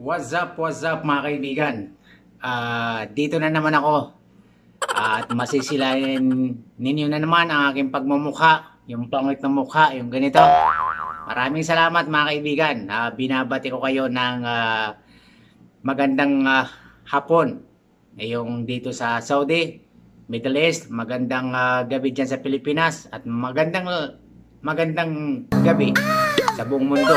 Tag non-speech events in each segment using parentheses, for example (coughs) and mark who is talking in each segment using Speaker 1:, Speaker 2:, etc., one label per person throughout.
Speaker 1: What's up, what's up mga kaibigan? Uh, dito na naman ako uh, at masisilayan ninyo na naman ang aking pagmumukha yung pangit ng mukha, yung ganito. Maraming salamat mga kaibigan. Uh, binabati ko kayo ng uh, magandang uh, hapon ngayong dito sa Saudi, Middle East. Magandang uh, gabi dyan sa Pilipinas at magandang magandang gabi sa buong mundo.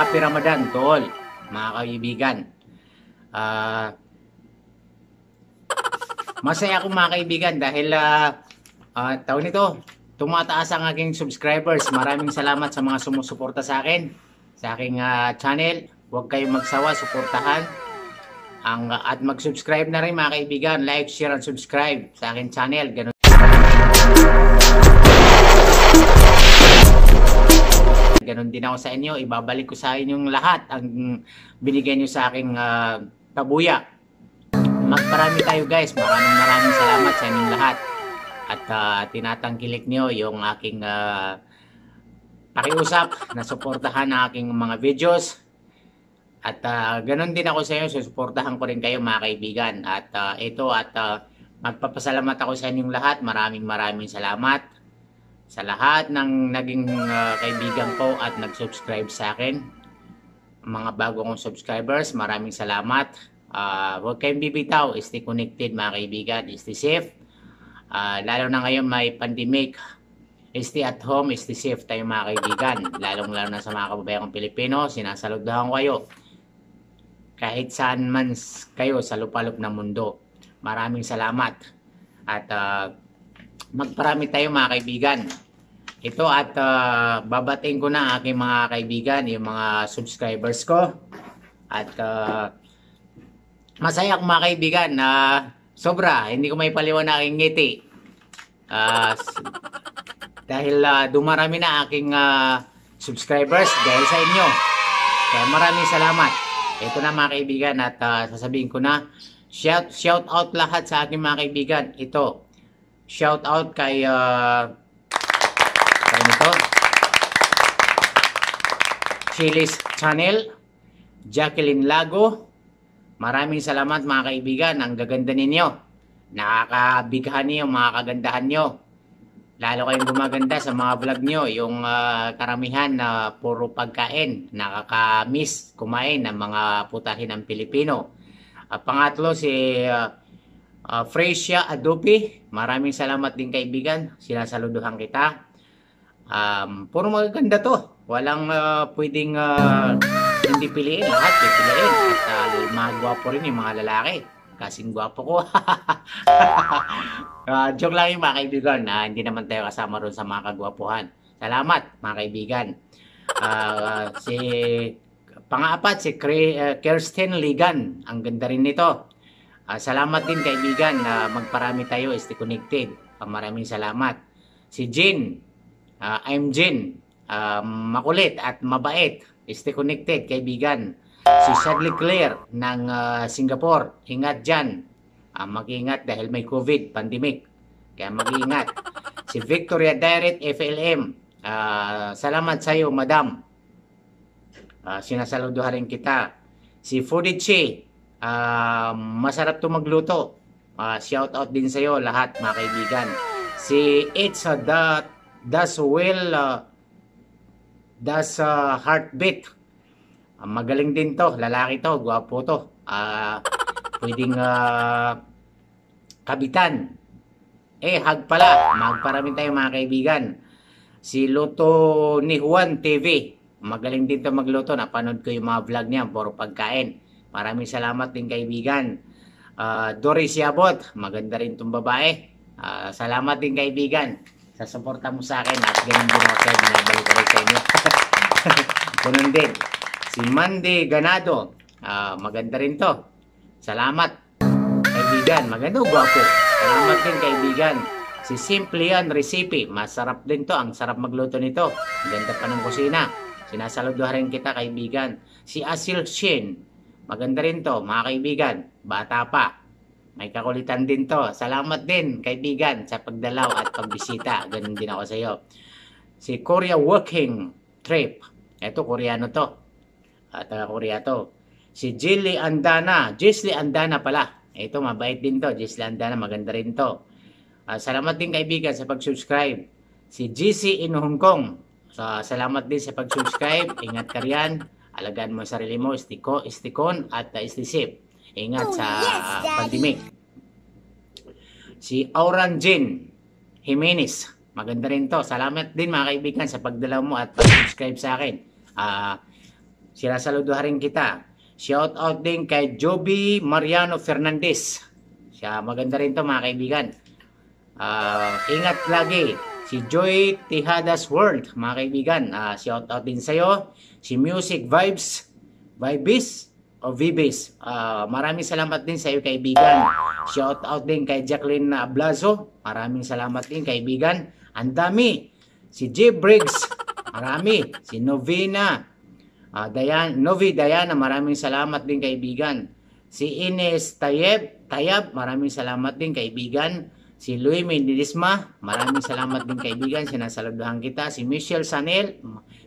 Speaker 1: Happy Ramadan to all mga kaibigan. Uh, masaya ako mga kaibigan dahil uh, ah, uh, ah, taon nito, tumataas ang aking subscribers. Maraming salamat sa mga sumusuporta sa akin, sa aking uh, channel. Huwag kayong magsawa, suportahan. Ang, uh, at mag-subscribe na rin mga kaibigan. Like, share, and subscribe sa aking channel. Ganun ganun din ako sa inyo. Ibabalik ko sa inyong lahat ang binigay niyo sa aking uh, kabuya. Magparami tayo guys. Maraming maraming salamat sa inyong lahat. At uh, tinatangkilik niyo yung aking uh, pakiusap na suportahan ang aking mga videos. At uh, ganun din ako sa inyo, susuportahan ko rin kayo mga kaibigan. At uh, ito at uh, magpapasalamat ako sa inyong lahat. Maraming maraming salamat sa lahat ng naging uh, kaibigan ko at nag-subscribe sa akin. Mga bago kong subscribers, maraming salamat. Uh, huwag kayong bibitaw. Stay connected mga kaibigan. Stay safe. Uh, lalo na ngayon may pandemic. Stay at home. Stay safe tayo mga kaibigan. Lalong lalo na sa mga kababayan kong Pilipino. Sinasalugdahan ko kayo. Kahit saan man kayo sa lupalop ng mundo. Maraming salamat. At uh, magparami tayo mga kaibigan. Ito at uh, ah, babating ko na aking mga kaibigan, yung mga subscribers ko. At uh, masaya akong mga kaibigan na uh, sobra, hindi ko may paliwanagin ngiti. Uh, dahil uh, dumarami na aking uh, subscribers dahil sa inyo. Kaya maraming salamat. Ito na mga kaibigan at uh, sasabihin ko na shout, shout out lahat sa aking mga kaibigan. Ito, Shout out kay uh, kay nito. Chili's Channel, Jacqueline Lago. Maraming salamat mga kaibigan. Ang gaganda ninyo. Nakakabighan niyo, mga kagandahan niyo. Lalo kayong gumaganda sa mga vlog niyo, Yung uh, karamihan na uh, puro pagkain. Nakaka-miss kumain ng mga putahin ng Pilipino. At uh, pangatlo si uh, Uh, Fresia Adobe, maraming salamat din kaibigan. Sinasaluduhan kita. Um, puro magaganda to. Walang uh, pwedeng uh, hindi piliin. Lahat pipiliin. Eh, At uh, mga gwapo rin yung mga lalaki. Kasing gwapo ko. uh, (laughs) joke lang yung mga kaibigan. Uh, hindi naman tayo kasama ron sa mga kagwapuhan. Salamat mga kaibigan. Uh, uh, si pang-apat si Kirsten Ligan. Ang ganda rin nito. Uh, salamat din kaibigan na uh, magparami tayo, stay connected. Uh, maraming salamat. Si Jin, uh, I'm Jin, uh, makulit at mabait, stay connected kaibigan. Si Shadley Claire ng uh, Singapore, ingat dyan. Uh, mag-ingat dahil may COVID, pandemic. Kaya mag-ingat. Si Victoria Direct FLM, uh, salamat sa iyo, madam. Uh, sinasaluduhan rin kita. Si Fudichi, Uh, masarap to magluto. Uh, ah, shout out din sa iyo lahat mga kaibigan. Si It's a that Das Will uh, ah, a uh, Heartbeat. Uh, magaling din to, lalaki to, gwapo to. Uh, pwedeng uh, kabitan. Eh, hag pala. Magparami tayo mga kaibigan. Si Luto ni Juan TV. Magaling din to magluto. Napanood ko yung mga vlog niya. Puro pagkain. Maraming salamat din kaibigan. Uh, ah, Doris Yabot, maganda rin tong babae. Uh, salamat din kaibigan sa suporta mo sa akin at ganun din ako kaya binabalik ko sa inyo. (laughs) ganun din. Si Mandy Ganado, uh, maganda rin to. Salamat. Kaibigan, maganda gwapo. Salamat din kaibigan. Si Simply Yan Recipe, masarap din to. Ang sarap magluto nito. Ganda pa ng kusina. Sinasaluduhan kita kaibigan. Si Asil Shin, Maganda rin to, mga kaibigan. Bata pa. May kakulitan din to. Salamat din, kaibigan, sa pagdalaw at pagbisita. (laughs) Ganun din ako sa iyo. Si Korea Working Trip. Ito, Koreano to. At uh, Korea to. Si Jilly Andana. Jisly Andana pala. Ito, mabait din to. Jisly Andana, maganda rin to. Uh, salamat din kaibigan sa pag-subscribe. Si GC in Hong Kong. So, salamat din sa pag-subscribe. Ingat ka riyan. Alagaan mo sarili mo, istiko, istikon at uh, istisip. Ingat oh, sa yes, ah, pandemic. Si Oranjin Jimenez. Maganda rin to. Salamat din mga kaibigan sa pagdalaw mo at pag-subscribe sa akin. Uh, sinasaluduhan rin kita. Shout out din kay Joby Mariano Fernandez. Siya maganda rin to mga kaibigan. Uh, ingat lagi si Joy Tejadas World, mga kaibigan. Uh, ah, shout out din sa'yo. Si Music Vibes, Vibes o Vibes. Uh, ah, maraming salamat din sa'yo, kaibigan. Shout out din kay Jacqueline ah, Blazo. Maraming salamat din, kaibigan. Ang dami. Si J. Briggs. Marami. Si Novena. Uh, Dayan, Novi Diana, maraming salamat din, kaibigan. Si Ines Tayeb. Tayab, maraming salamat din, kaibigan Si Louis Mendilisma, maraming salamat din kaibigan. Sinasaludahan kita. Si Michelle Sanel,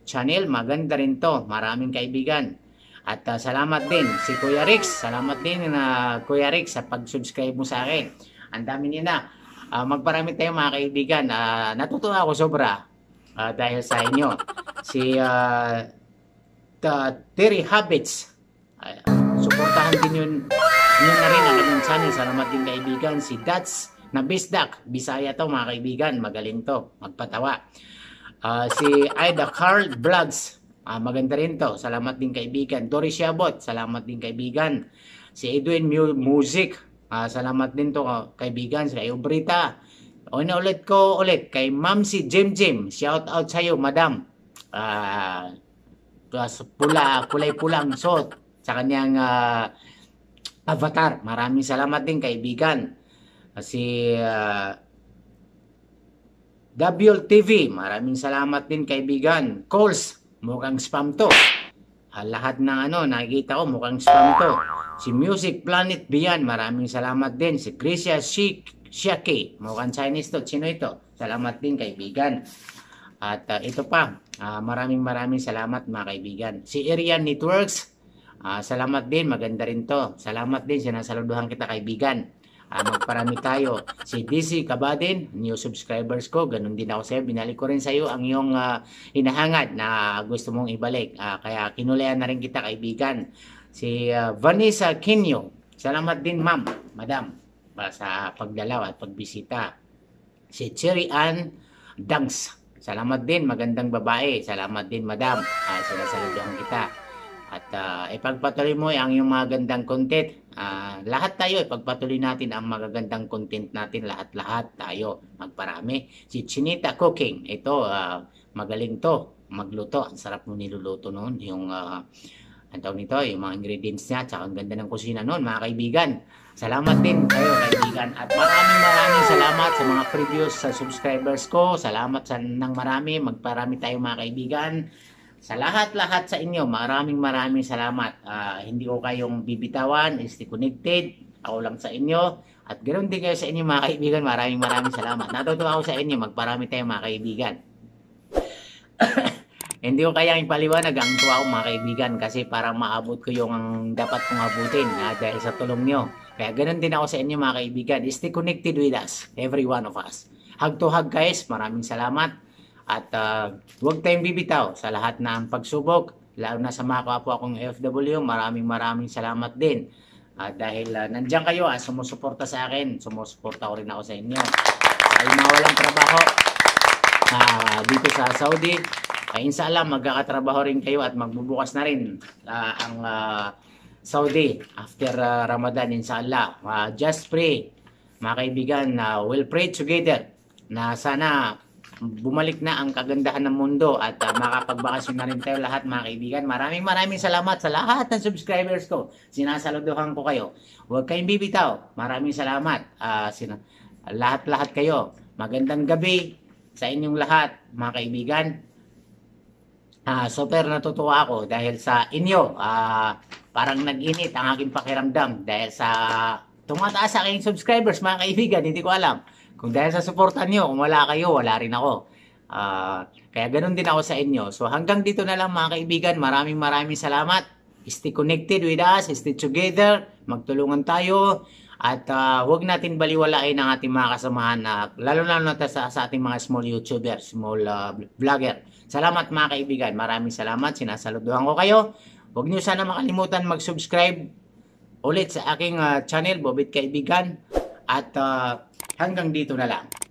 Speaker 1: Chanel, maganda rin to. Maraming kaibigan. At uh, salamat din si Kuya Rix. Salamat din na uh, Kuya Rix sa pag-subscribe mo sa akin. Ang dami nila. Uh, ah, magparami tayo mga kaibigan. Uh, natutuwa ako sobra uh, dahil sa inyo. Si uh, Terry Habits. Uh, suportahan din yun. Yun na rin ang channel. Salamat din kaibigan. Si Dats na Bisdak. Bisaya to mga kaibigan, magaling to, magpatawa. Uh, si Ida Carl Vlogs, uh, maganda rin to, salamat din kaibigan. Doris Shabot, salamat din kaibigan. Si Edwin Mu Music, uh, salamat din to kaibigan. Si Kayo Brita, una ulit ko ulit, kay Ma'am si Jim Jim, shout out sa'yo madam. Uh, pula, kulay pulang suot sa kanyang uh, avatar. Maraming salamat din kaibigan. Kasi uh, ah, WLTV, maraming salamat din kaibigan. Calls, mukhang spam to. Ah, lahat ng ano, nakikita ko mukhang spam to. Si Music Planet Bian, maraming salamat din. Si Grisia Shik, Shiaki, mukhang Chinese to. Sino ito? Salamat din kaibigan. At uh, ito pa, uh, maraming maraming salamat mga kaibigan. Si Irian Networks, uh, salamat din. Maganda rin to. Salamat din. Sinasaluduhan kita kaibigan uh, magparami tayo. Si DC Kabadin, new subscribers ko, ganun din ako sa'yo. Binalik ko rin sa'yo ang iyong uh, hinahangad na gusto mong ibalik. Uh, kaya kinulayan na rin kita kaibigan. Si uh, Vanessa Kinyo, salamat din ma'am, madam, para sa pagdalaw at pagbisita. Si Cherry Ann Dangs, salamat din, magandang babae. Salamat din madam, uh, sinasaludohan kita. At uh, ipagpatuloy mo ang iyong mga gandang content uh, lahat tayo, eh. pagpatuloy natin ang magagandang content natin, lahat-lahat tayo, magparami. Si Chinita Cooking, ito, uh, magaling to, magluto. Ang sarap mo niluluto noon, yung, uh, ang tawag nito, yung mga ingredients niya, tsaka ang ganda ng kusina noon, mga kaibigan. Salamat din kayo kaibigan at maraming maraming salamat sa mga previous sa subscribers ko. Salamat sa nang marami. Magparami tayo mga kaibigan. Sa lahat-lahat sa inyo, maraming maraming salamat. Uh, hindi ko kayong bibitawan, is connected. Ako lang sa inyo. At ganoon din kayo sa inyo mga kaibigan. Maraming maraming salamat. Natutuwa ako sa inyo. Magparami tayo mga kaibigan. (coughs) hindi ko kayang ipaliwanag ang tuwa ko mga kaibigan kasi para maabot ko yung ang dapat kong abutin ha, ah, dahil sa tulong nyo. Kaya ganoon din ako sa inyo mga kaibigan. Stay connected with us, every one of us. Hug to hug guys, maraming salamat. At uh, huwag tayong bibitaw sa lahat ng pagsubok, lalo na sa mga kapwa kong FW, maraming maraming salamat din. Uh, dahil uh, nandiyan kayo, uh, sumusuporta sa akin, sumusuporta ko rin ako sa inyo. Ay nawalang trabaho uh, dito sa Saudi, uh, inshallah magkakatrabaho rin kayo at magbubukas na rin uh, ang uh, Saudi after uh, Ramadan, inshallah. Uh, just pray, mga kaibigan, uh, we'll pray together na sana bumalik na ang kagandahan ng mundo at uh, makapagbakasyon na rin tayo lahat mga kaibigan. Maraming maraming salamat sa lahat ng subscribers ko. Sinasaluduhan ko kayo. Huwag kayong bibitaw. Maraming salamat. Uh, lahat-lahat kayo. Magandang gabi sa inyong lahat mga kaibigan. Uh, super natutuwa ako dahil sa inyo. Uh, parang nag-init ang aking pakiramdam dahil sa tumataas sa aking subscribers, mga kaibigan. Hindi ko alam. Kung dahil sa suportan nyo, kung wala kayo, wala rin ako. Uh, kaya ganun din ako sa inyo. So hanggang dito na lang mga kaibigan. Maraming maraming salamat. Stay connected with us. Stay together. Magtulungan tayo. At uh, huwag natin baliwalain ang ating mga kasamahan na lalo lalo na sa, sa ating mga small YouTuber, small uh, vlogger. Salamat mga kaibigan. Maraming salamat. Sinasaluduhan ko kayo. Huwag niyo sana makalimutan mag-subscribe ulit sa aking uh, channel, Bobit Kaibigan. At uh, hanggang dito na lang.